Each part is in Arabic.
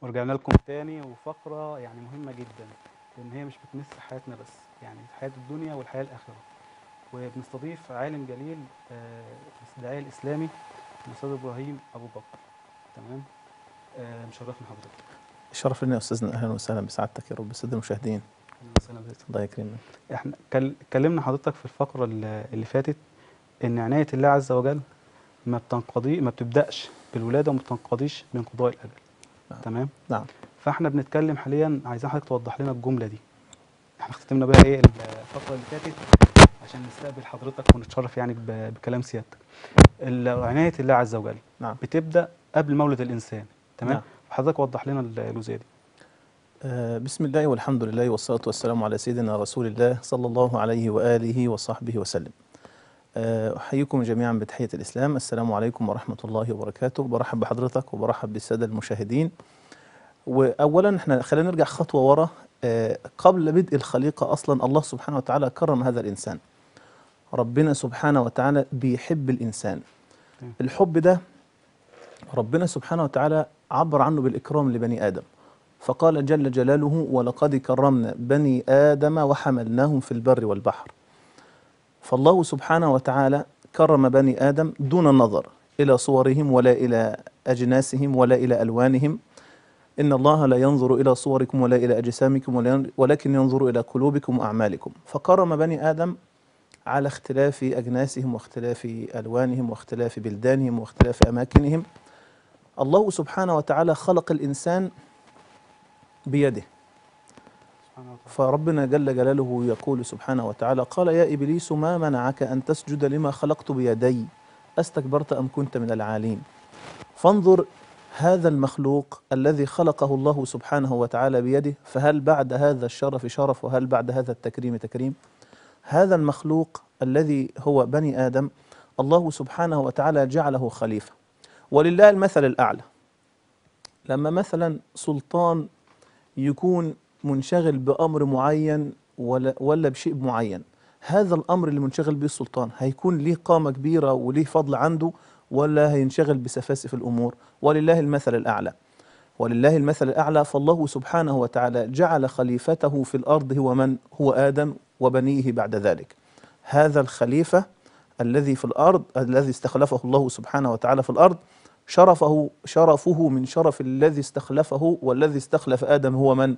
ورجعنا لكم تاني وفقرة يعني مهمة جدا لأن هي مش بتمس حياتنا بس يعني حياة الدنيا والحياة الآخرة وبنستضيف عالم جليل الداعية الإسلامي الأستاذ إبراهيم أبو بكر تمام آه، مشرفنا حضرتك الشرف لنا يا أستاذنا أهلا وسهلا بسعادتك يا رب السادة المشاهدين أهلا وسهلا بك الله يكرمك احنا كلمنا حضرتك في الفقرة اللي فاتت إن عناية الله عز وجل ما بتنقضي ما بتبدأش بالولادة وما بتنقضيش من قضاء الأجل نعم. تمام نعم فاحنا بنتكلم حاليا عايزين حضرتك توضح لنا الجمله دي احنا ختمنا بقى ايه الفقره اللي فاتت عشان نستقبل حضرتك ونتشرف يعني بكلام سيادتك عنايه الله عز وجل نعم. بتبدا قبل مولد الانسان تمام نعم. حضرتك وضح لنا الجزئيه دي آه، بسم الله والحمد لله والصلاه والسلام على سيدنا رسول الله صلى الله عليه واله وصحبه وسلم آه، أحييكم جميعا بتحية الإسلام السلام عليكم ورحمة الله وبركاته برحب بحضرتك وبرحب بالسادة المشاهدين وأولا احنا خلينا نرجع خطوة ورا آه، قبل بدء الخليقة أصلا الله سبحانه وتعالى كرم هذا الإنسان ربنا سبحانه وتعالى بيحب الإنسان الحب ده ربنا سبحانه وتعالى عبر عنه بالإكرام لبني آدم فقال جل جلاله ولقد كرمنا بني آدم وحملناهم في البر والبحر فالله سبحانه وتعالى كرم بني آدم دون النظر إلى صورهم ولا إلى أجناسهم ولا إلى ألوانهم إن الله لا ينظر إلى صوركم ولا إلى أجسامكم ولكن ينظر إلى قلوبكم وأعمالكم فكرم بني آدم على اختلاف أجناسهم واختلاف ألوانهم واختلاف بلدانهم واختلاف أماكنهم الله سبحانه وتعالى خلق الإنسان بيده فربنا جل جلاله يقول سبحانه وتعالى قال يا إبليس ما منعك أن تسجد لما خلقت بيدي أستكبرت أم كنت من العالين فانظر هذا المخلوق الذي خلقه الله سبحانه وتعالى بيده فهل بعد هذا الشرف شرف وهل بعد هذا التكريم تكريم هذا المخلوق الذي هو بني آدم الله سبحانه وتعالى جعله خليفة ولله المثل الأعلى لما مثلا سلطان يكون منشغل بأمر معين ولا, ولا بشيء معين هذا الأمر اللي منشغل به السلطان هيكون ليه قامة كبيرة وليه فضل عنده ولا هينشغل بسفاسف الأمور ولله المثل الأعلى ولله المثل الأعلى فالله سبحانه وتعالى جعل خليفته في الأرض هو من؟ هو آدم وبنيه بعد ذلك هذا الخليفة الذي في الأرض الذي استخلفه الله سبحانه وتعالى في الأرض شرفه شرفه من شرف الذي استخلفه والذي استخلف آدم هو من؟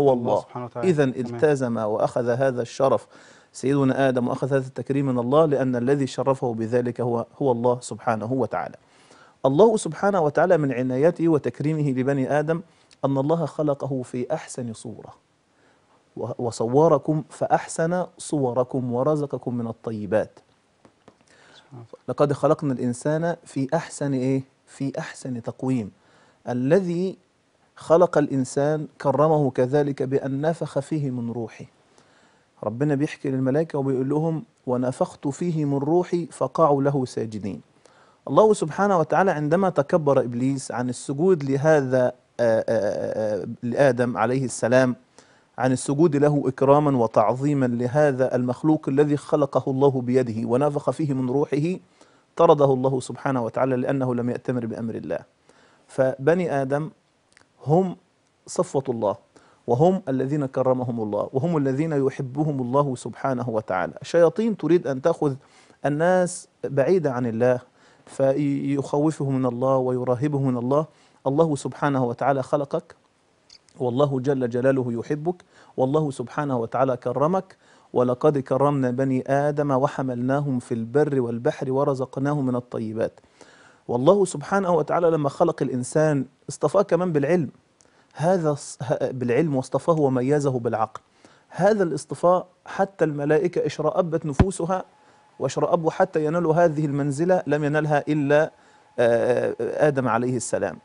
هو الله, إذا التزم وأخذ هذا الشرف سيدنا آدم وأخذ هذا التكريم من الله لأن الذي شرفه بذلك هو, هو الله سبحانه وتعالى الله سبحانه وتعالى من عنايته وتكريمه لبني آدم أن الله خلقه في أحسن صورة وصوركم فأحسن صوركم ورزقكم من الطيبات لقد خلقنا الإنسان في أحسن إيه؟ في أحسن تقويم الذي خلق الإنسان كرمه كذلك بأن نفخ فيه من روحه ربنا بيحكي للملائكة وبيقول لهم ونفخت فيه من روحي فقعوا له ساجدين الله سبحانه وتعالى عندما تكبر إبليس عن السجود لهذا آه، آه، آه، لآدم عليه السلام عن السجود له إكراما وتعظيما لهذا المخلوق الذي خلقه الله بيده ونفخ فيه من روحه طرده الله سبحانه وتعالى لأنه لم يأتمر بأمر الله فبني آدم هم صفوة الله وهم الذين كرمهم الله وهم الذين يحبهم الله سبحانه وتعالى الشياطين تريد أن تأخذ الناس بعيدة عن الله فيخوفهم من الله ويراهبهم من الله الله سبحانه وتعالى خلقك والله جل جلاله يحبك والله سبحانه وتعالى كرمك ولقد كرمنا بني آدم وحملناهم في البر والبحر ورزقناهم من الطيبات والله سبحانه وتعالى لما خلق الإنسان اصطفاه كمان بالعلم هذا بالعلم واصطفاه وميزه بالعقل هذا الاصطفاء حتى الملائكة اشرأبت نفوسها واشرأبوا حتى ينالوا هذه المنزلة لم ينالها إلا آه، آه، آدم عليه السلام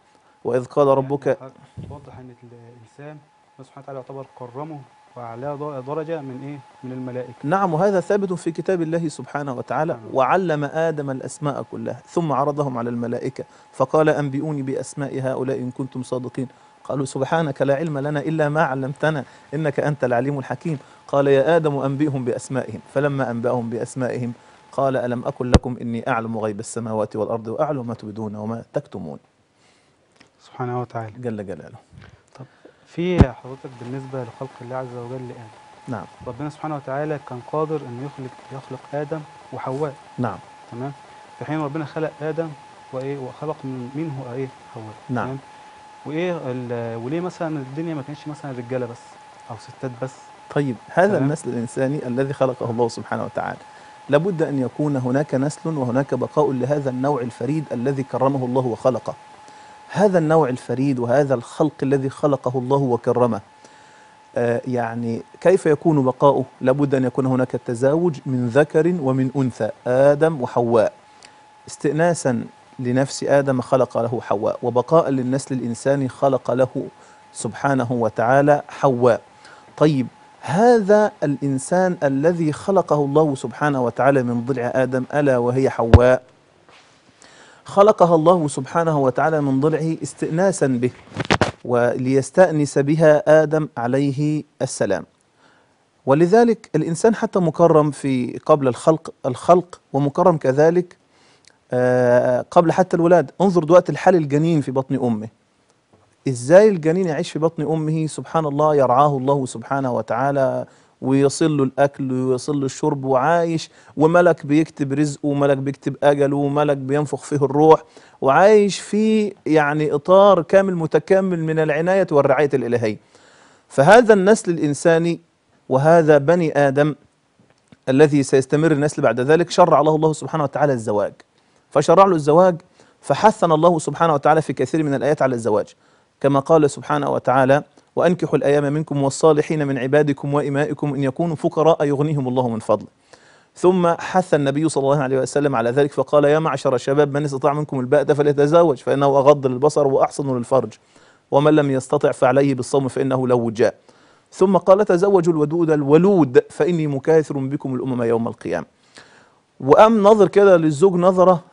وإذ قال ربك يعني واضح أن الإنسان سبحانه وتعالى يعتبر كرمه وأعلى درجة من إيه؟ من الملائكة نعم وهذا ثابت في كتاب الله سبحانه وتعالى نعم. وعلم آدم الأسماء كلها ثم عرضهم على الملائكة فقال أنبئوني بأسماء هؤلاء إن كنتم صادقين قالوا سبحانك لا علم لنا إلا ما علمتنا إنك أنت العليم الحكيم قال يا آدم أنبئهم بأسمائهم فلما أنبأهم بأسمائهم قال ألم أكن لكم إني أعلم غيب السماوات والأرض وأعلم ما تبدون وما تكتمون سبحانه وتعالى جل جلاله في حضرتك بالنسبة لخلق الله عز وجل لآدم نعم ربنا سبحانه وتعالى كان قادر أن يخلق يخلق آدم وحواء نعم تمام في حين ربنا خلق آدم وإيه وخلق من منه إيه حواء نعم تمام؟ وإيه وليه مثلا الدنيا ما كانتش مثلا رجالة بس أو ستات بس طيب هذا تمام؟ النسل الإنساني الذي خلقه الله سبحانه وتعالى لابد أن يكون هناك نسل وهناك بقاء لهذا النوع الفريد الذي كرمه الله وخلقه هذا النوع الفريد وهذا الخلق الذي خلقه الله وكرمه آه، يعني كيف يكون بقاؤه لابد أن يكون هناك التزاوج من ذكر ومن أنثى آدم وحواء استئناسا لنفس آدم خلق له حواء وبقاء للنسل الإنساني خلق له سبحانه وتعالى حواء طيب هذا الإنسان الذي خلقه الله سبحانه وتعالى من ضلع آدم ألا وهي حواء خلقها الله سبحانه وتعالى من ضلعه استئناسا به وليستأنس بها آدم عليه السلام ولذلك الإنسان حتى مكرم في قبل الخلق الخلق ومكرم كذلك آه، قبل حتى الولاد انظر دلوقتي الحال الجنين في بطن أمه إزاي الجنين يعيش في بطن أمه سبحان الله يرعاه الله سبحانه وتعالى ويصل له الاكل ويصل له الشرب وعايش وملك بيكتب رزقه وملك بيكتب اجله وملك بينفخ فيه الروح وعايش في يعني اطار كامل متكامل من العنايه والرعايه الالهيه. فهذا النسل الانساني وهذا بني ادم الذي سيستمر النسل بعد ذلك شرع له الله سبحانه وتعالى الزواج. فشرع له الزواج فحثنا الله سبحانه وتعالى في كثير من الايات على الزواج. كما قال سبحانه وتعالى: وأنكحوا الأيام منكم والصالحين من عبادكم وإمائكم إن يكونوا فقراء يغنيهم الله من فضله ثم حث النبي صلى الله عليه وسلم على ذلك فقال يا معشر الشباب من استطاع منكم الباءة فليتزوج فإنه أغض للبصر وأحصن للفرج ومن لم يستطع فعليه بالصوم فإنه لو جاء ثم قال تزوجوا الودود الولود فإني مكاثر بكم الأمم يوم القيامة وقام نظر كده للزوج نظرة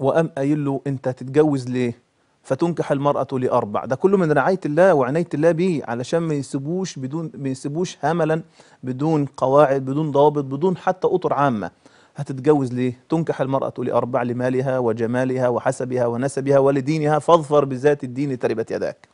وقام قايل له أنت هتتجوز ليه فتنكح المرأة لأربع ده كله من رعاية الله وعناية الله به علشان ما يسيبوش بدون ما يسيبوش هملا بدون قواعد بدون ضوابط بدون حتى أطر عامة هتتجوز ليه؟ تنكح المرأة لأربع لمالها وجمالها وحسبها ونسبها ولدينها فاظفر بذات الدين تربت يداك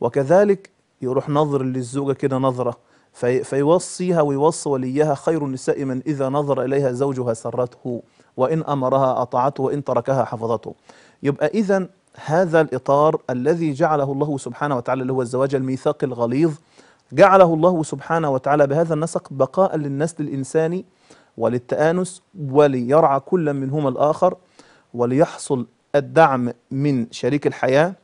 وكذلك يروح نظر للزوجة كده نظرة في فيوصيها ويوصي وليها خير النساء من إذا نظر إليها زوجها سرته وإن أمرها أطاعته وإن تركها حفظته يبقى إذا هذا الإطار الذي جعله الله سبحانه وتعالى اللي هو الزواج الميثاق الغليظ جعله الله سبحانه وتعالى بهذا النسق بقاء للنسل الإنساني وللتآنس وليرعى كل منهما الآخر وليحصل الدعم من شريك الحياة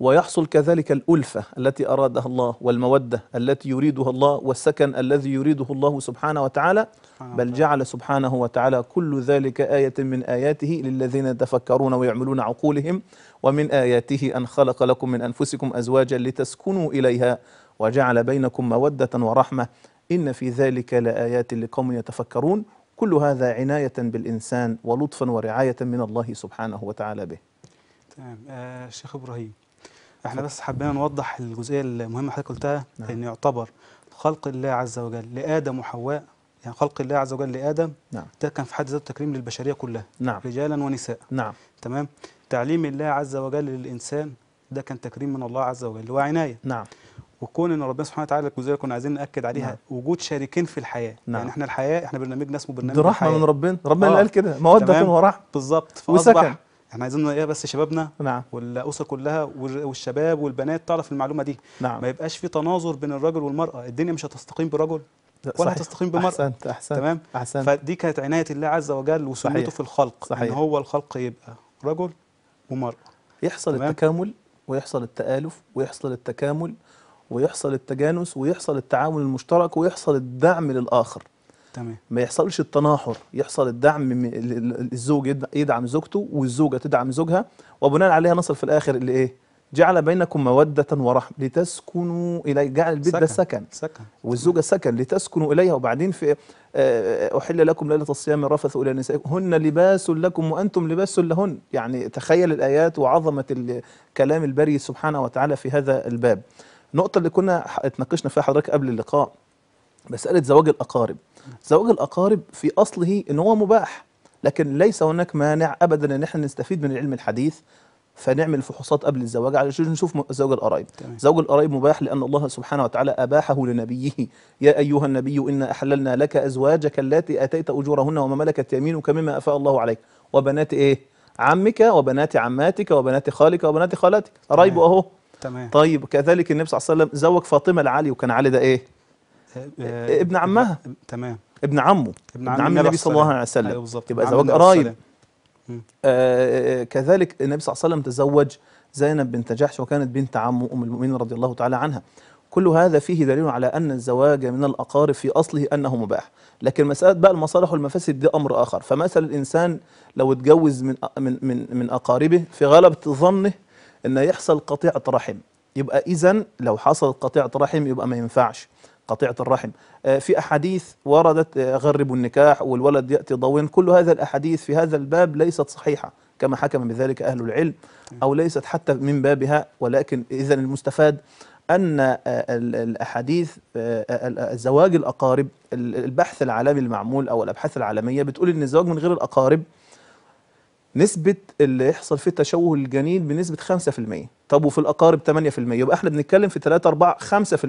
ويحصل كذلك الألفة التي أرادها الله والمودة التي يريدها الله والسكن الذي يريده الله سبحانه وتعالى بل جعل سبحانه وتعالى كل ذلك آية من آياته للذين يتفكرون ويعملون عقولهم ومن آياته أن خلق لكم من أنفسكم أزواجا لتسكنوا إليها وجعل بينكم مودة ورحمة إن في ذلك لآيات لقوم يتفكرون كل هذا عناية بالإنسان ولطفا ورعاية من الله سبحانه وتعالى به تمام آه شيخ إبراهيم احنا بس حبينا نوضح الجزئيه المهمه حضرتك قلتها نعم. ان يعتبر خلق الله عز وجل لادم وحواء يعني خلق الله عز وجل لادم نعم ده كان في حد ذاته تكريم للبشريه كلها نعم رجالا ونساء نعم تمام تعليم الله عز وجل للانسان ده كان تكريم من الله عز وجل وعنايه نعم وكون ان ربنا سبحانه وتعالى الجزئيه كنا عايزين ناكد عليها نعم. وجود شريكين في الحياه يعني نعم. يعني احنا الحياه احنا برنامجنا اسمه برنامج دي رحمه من ربنا ربنا آه. قال كده موده ورحمه بالظبط وسكن احنا عايزين ايه بس شبابنا نعم والاسر كلها والشباب والبنات تعرف المعلومه دي نعم ما يبقاش في تناظر بين الرجل والمراه الدنيا مش هتستقيم برجل ولا صحيح. هتستقيم بمرأة أحسنت أحسنت تمام أحسنت فدي كانت عناية الله عز وجل وسنته في الخلق صحيح. إن هو الخلق يبقى رجل ومرأة يحصل تمام؟ التكامل ويحصل التآلف ويحصل التكامل ويحصل التجانس ويحصل التعاون المشترك ويحصل الدعم للآخر تمام ما يحصلش التناحر يحصل الدعم الزوج يدعم زوجته والزوجه تدعم زوجها وبناء عليها نصل في الاخر اللي ايه جعل بينكم مودة ورحمة لتسكنوا إليه جعل البيت سكن. ده سكن سكن والزوجة سكن لتسكنوا إليها وبعدين في آه، آه، أحل لكم ليلة الصيام الرفث إلى نسائكم هن لباس لكم وأنتم لباس لهن يعني تخيل الآيات وعظمة كلام البري سبحانه وتعالى في هذا الباب النقطة اللي كنا اتناقشنا فيها حضرتك قبل اللقاء مساله زواج الاقارب زواج الاقارب في اصله ان هو مباح لكن ليس هناك مانع ابدا ان احنا نستفيد من العلم الحديث فنعمل فحوصات قبل الزواج علشان نشوف زواج القرايب زواج القرايب مباح لان الله سبحانه وتعالى اباحه لنبيه يا ايها النبي انا احللنا لك ازواجك اللاتي اتيت اجورهن وما ملكت يمينك مما افاء الله عليك وبنات ايه عمك وبنات عماتك وبنات خالك وبنات خالاتك قرايبه اهو تمام طيب كذلك النبي صلى الله عليه وسلم زوج فاطمه لعلي وكان علي ده ايه آه، آه، ابن عمها تمام ابن عمه ابن ابن عم النبي صلى الله عليه وسلم أيوة يبقى زواج قرايب آه،, آه كذلك النبي صلى الله عليه وسلم تزوج زينب بنت جحش وكانت بنت عمه ام المؤمنين رضي الله تعالى عنها كل هذا فيه دليل على ان الزواج من الاقارب في اصله انه مباح لكن مساله بقى المصالح والمفاسد دي امر اخر فمثلا الانسان لو اتجوز من من من, من اقاربه في غلبه ظنه ان يحصل قطيعه رحم يبقى اذا لو حصل قطيعه رحم يبقى ما ينفعش قطيعة الرحم آه، في أحاديث وردت آه، غربوا النكاح والولد يأتي ضوين كل هذا الأحاديث في هذا الباب ليست صحيحة كما حكم بذلك أهل العلم أو ليست حتى من بابها ولكن إذا المستفاد أن آه، الأحاديث زواج الأقارب البحث العالمي المعمول أو الأبحاث العالمية بتقول أن الزواج من غير الأقارب نسبة اللي يحصل فيه تشوه الجنين بنسبة 5% طب وفي الأقارب 8% يبقى احنا بنتكلم في 3 4 5%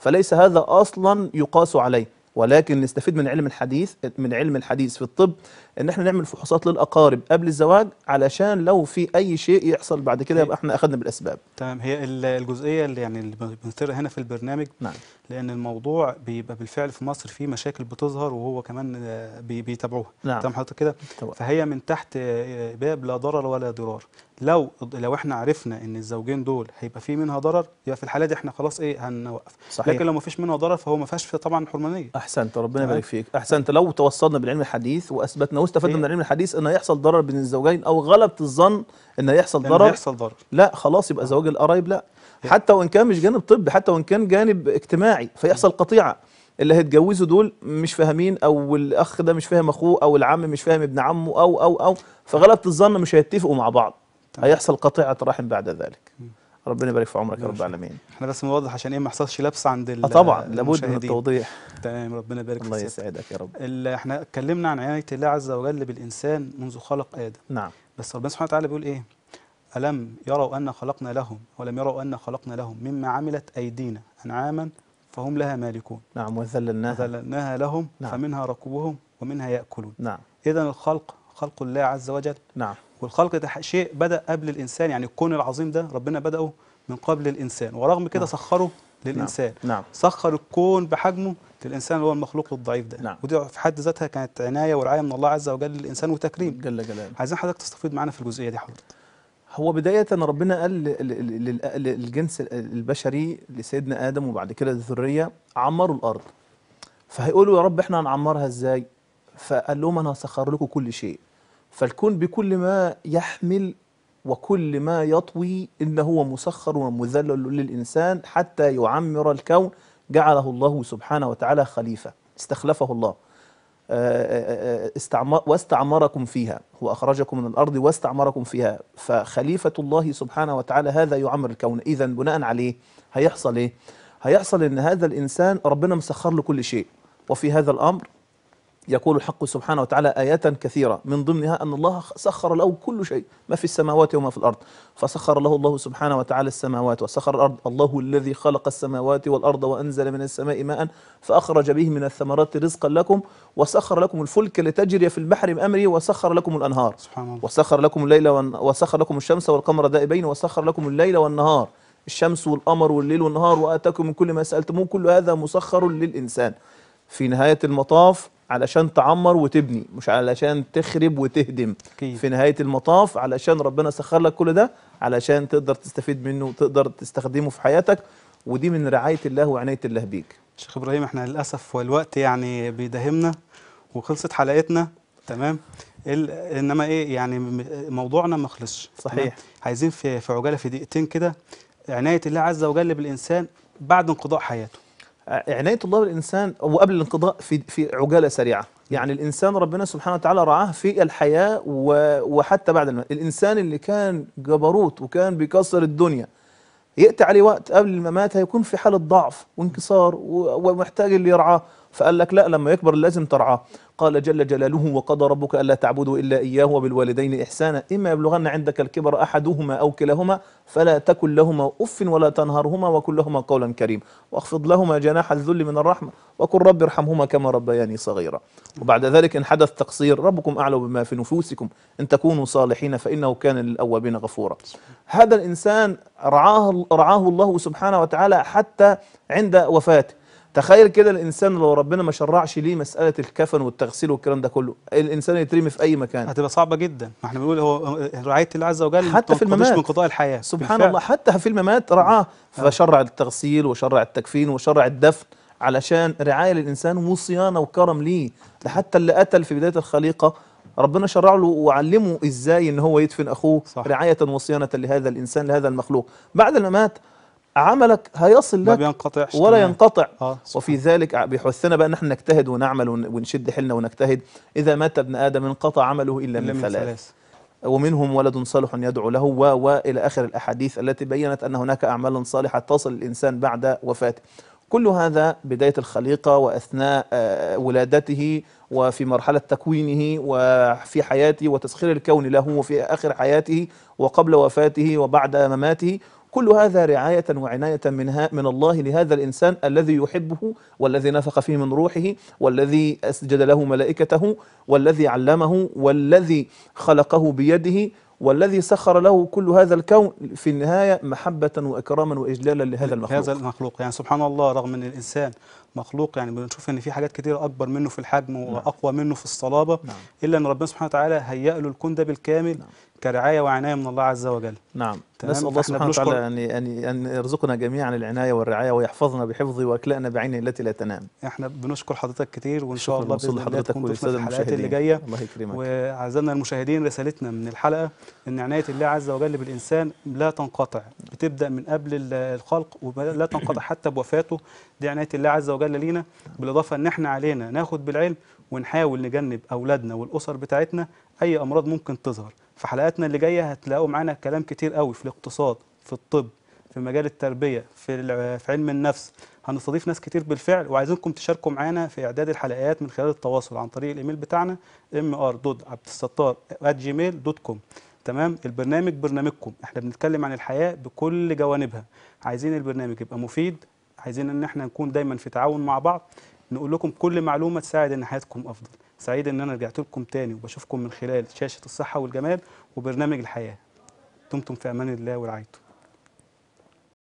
فليس هذا أصلا يقاس عليه ولكن نستفيد من علم الحديث من علم الحديث في الطب ان احنا نعمل فحوصات للاقارب قبل الزواج علشان لو في اي شيء يحصل بعد كده يبقى احنا اخذنا بالاسباب تمام هي الجزئيه اللي يعني اللي بنثيرها هنا في البرنامج نعم. لان الموضوع بيبقى بالفعل في مصر في مشاكل بتظهر وهو كمان آه، بيتابعوها نعم. تمام حضرتك كده فهي من تحت آه، آه، باب لا ضرر ولا ضرار لو لو احنا عرفنا ان الزوجين دول هيبقى في منها ضرر يبقى في الحاله دي احنا خلاص ايه هنوقف صحيح. لكن لو ما فيش منها ضرر فهو ما فيهاش طبعا حرمانيه احسنت ربنا يبارك فيك احسنت لو توصلنا بالعلم الحديث واثبتنا واستفدنا إيه؟ من العلم الحديث ان هيحصل ضرر بين الزوجين او غلبه الظن ان هيحصل ضرر هيحصل ضرر لا خلاص يبقى زواج القرايب لا إيه؟ حتى وان كان مش جانب طبي حتى وان كان جانب اجتماعي فيحصل قطيعه اللي هيتجوزوا دول مش فاهمين او الاخ ده مش فاهم اخوه او العم مش فاهم ابن عمه او او او فغلبه الظن مش هيتفقوا مع بعض طيب. هيحصل قطيعه رحم بعد ذلك ربنا يبارك في عمرك يا رب العالمين احنا بس نوضح عشان ايه ما يحصلش لبس عند ال آه، طبعا لابد من التوضيح تمام ربنا يبارك فيك الله يسعدك يا رب احنا اتكلمنا عن عنايه الله عز وجل بالانسان منذ خلق ادم نعم بس ربنا سبحانه وتعالى بيقول ايه ألم يروا أن خلقنا لهم ولم يروا أن خلقنا لهم مما عملت أيدينا أنعاما فهم لها مالكون نعم وذللناها وذللناها لهم نعم. فمنها ركوبهم ومنها يأكلون نعم إذا الخلق خلق الله عز وجل نعم والخلق ده شيء بدا قبل الانسان يعني الكون العظيم ده ربنا بداه من قبل الانسان ورغم كده نعم. سخره نعم. للانسان نعم. سخر الكون بحجمه للانسان اللي هو المخلوق الضعيف ده نعم. ودي في حد ذاتها كانت عنايه ورعايه من الله عز وجل للانسان وتكريم جل جلاله عايزين حضرتك تستفيض معانا في الجزئيه دي حضرتك هو بداية ربنا قال للجنس البشري لسيدنا آدم وبعد كده الذرية عمروا الأرض فهيقولوا يا رب احنا هنعمرها ازاي فقال لهم انا هسخر لكم كل شيء فالكون بكل ما يحمل وكل ما يطوي إنه هو مسخر ومذلل للإنسان حتى يعمر الكون جعله الله سبحانه وتعالى خليفة استخلفه الله آه، آه، آه، واستعمركم فيها هو أخرجكم من الأرض واستعمركم فيها فخليفة الله سبحانه وتعالى هذا يعمر الكون إذا بناء عليه هيحصل إيه؟ هيحصل إن هذا الإنسان ربنا مسخر له كل شيء وفي هذا الأمر يقول الحق سبحانه وتعالى آيات كثيرة من ضمنها أن الله سخر له كل شيء ما في السماوات وما في الأرض فسخر له الله سبحانه وتعالى السماوات وسخر الأرض الله الذي خلق السماوات والأرض وأنزل من السماء ماء فأخرج به من الثمرات رزقا لكم وسخر لكم الفلك لتجري في البحر بأمره وسخر لكم الأنهار سبحان الله. وسخر لكم الليل وسخر لكم الشمس والقمر دائبين وسخر لكم الليل والنهار الشمس والقمر والليل والنهار وآتاكم من كل ما سألتموه كل هذا مسخر للإنسان في نهاية المطاف علشان تعمر وتبني مش علشان تخرب وتهدم كيف. في نهايه المطاف علشان ربنا سخر لك كل ده علشان تقدر تستفيد منه وتقدر تستخدمه في حياتك ودي من رعايه الله وعنايه الله بيك شيخ ابراهيم احنا للاسف والوقت يعني بيداهمنا وخلصت حلقتنا تمام انما ايه يعني موضوعنا ما خلصش صحيح عايزين في في عجاله في دقيقتين كده عنايه الله عز وجل بالانسان بعد انقضاء حياته عناية الله بالإنسان وقبل الانقضاء في في عجالة سريعة يعني الإنسان ربنا سبحانه وتعالى رعاه في الحياة وحتى بعد الموت الإنسان اللي كان جبروت وكان بيكسر الدنيا يأتي عليه وقت قبل الممات هيكون في حالة ضعف وانكسار ومحتاج اللي يرعاه فقال لك لا لما يكبر لازم ترعاه قال جل جلاله وقضى ربك ألا تعبدوا إلا إياه وبالوالدين إحسانا إما يبلغن عندك الكبر أحدهما أو كلاهما فلا تكن لهما أف ولا تنهرهما وكن لهما قولا كريما واخفض لهما جناح الذل من الرحمة وقل رب ارحمهما كما ربياني صغيرا وبعد ذلك إن حدث تقصير ربكم أعلم بما في نفوسكم إن تكونوا صالحين فإنه كان للأوابين غفورا هذا الإنسان رعاه, رعاه الله سبحانه وتعالى حتى عند وفاته تخيل كده الانسان لو ربنا ما شرعش ليه مساله الكفن والتغسيل والكلام ده كله الانسان يترمي في اي مكان هتبقى صعبه جدا ما احنا بنقول هو رعايه الله عز وجل حتى في الممات من قضاء الحياه سبحان الله حتى في الممات رعاه آه. فشرع التغسيل وشرع التكفين وشرع الدفن علشان رعايه للانسان وصيانه وكرم ليه ده حتى اللي قتل في بدايه الخليقه ربنا شرع له وعلمه ازاي ان هو يدفن اخوه صح. رعايه وصيانه لهذا الانسان لهذا المخلوق بعد الممات عملك هيصل لك ما بينقطعش ولا تمام. ينقطع آه وفي ذلك بيحثنا بقى ان احنا نجتهد ونعمل ونشد حيلنا ونجتهد اذا مات ابن ادم انقطع عمله الا, من, من ثلاث, ثلاث. ومنهم ولد صالح يدعو له و والى اخر الاحاديث التي بينت ان هناك اعمالا صالحه تصل الانسان بعد وفاته كل هذا بداية الخليقة وأثناء آه، ولادته وفي مرحلة تكوينه وفي حياته وتسخير الكون له وفي آخر حياته وقبل وفاته وبعد مماته كل هذا رعاية وعناية منها من الله لهذا الإنسان الذي يحبه والذي نفخ فيه من روحه والذي أسجد له ملائكته والذي علمه والذي خلقه بيده والذي سخر له كل هذا الكون في النهاية محبة وإكراما وإجلالا لهذا المخلوق هذا المخلوق يعني سبحان الله رغم أن الإنسان مخلوق يعني بنشوف ان في حاجات كتيره اكبر منه في الحجم نعم. واقوى منه في الصلابه نعم. الا ان ربنا سبحانه وتعالى هيأ له الكون ده بالكامل نعم. كرعايه وعنايه من الله عز وجل نعم نسال الله سبحانه وتعالى ان يعني ان يرزقنا جميعا العنايه والرعايه ويحفظنا بحفظه واكلائنا بعينه التي لا تنام احنا بنشكر حضرتك كتير وان شاء الله باذن الله تكون في الحلقات اللي جايه الله يكرمك واعزائنا المشاهدين رسالتنا من الحلقه ان عنايه الله عز وجل بالانسان لا تنقطع بتبدا من قبل الخلق ولا تنقطع حتى بوفاته دي عنايه الله عز وجل وجل لينا بالاضافه ان احنا علينا ناخد بالعلم ونحاول نجنب اولادنا والاسر بتاعتنا اي امراض ممكن تظهر في حلقاتنا اللي جايه هتلاقوا معانا كلام كتير قوي في الاقتصاد في الطب في مجال التربيه في في علم النفس هنستضيف ناس كتير بالفعل وعايزينكم تشاركوا معانا في اعداد الحلقات من خلال التواصل عن طريق الايميل بتاعنا mr.abdelsattar@gmail.com تمام البرنامج برنامجكم احنا بنتكلم عن الحياه بكل جوانبها عايزين البرنامج يبقى مفيد عايزين ان احنا نكون دايما في تعاون مع بعض نقول لكم كل معلومه تساعد ان حياتكم افضل سعيد ان انا رجعت لكم تاني وبشوفكم من خلال شاشه الصحه والجمال وبرنامج الحياه دمتم في امان الله ورعايته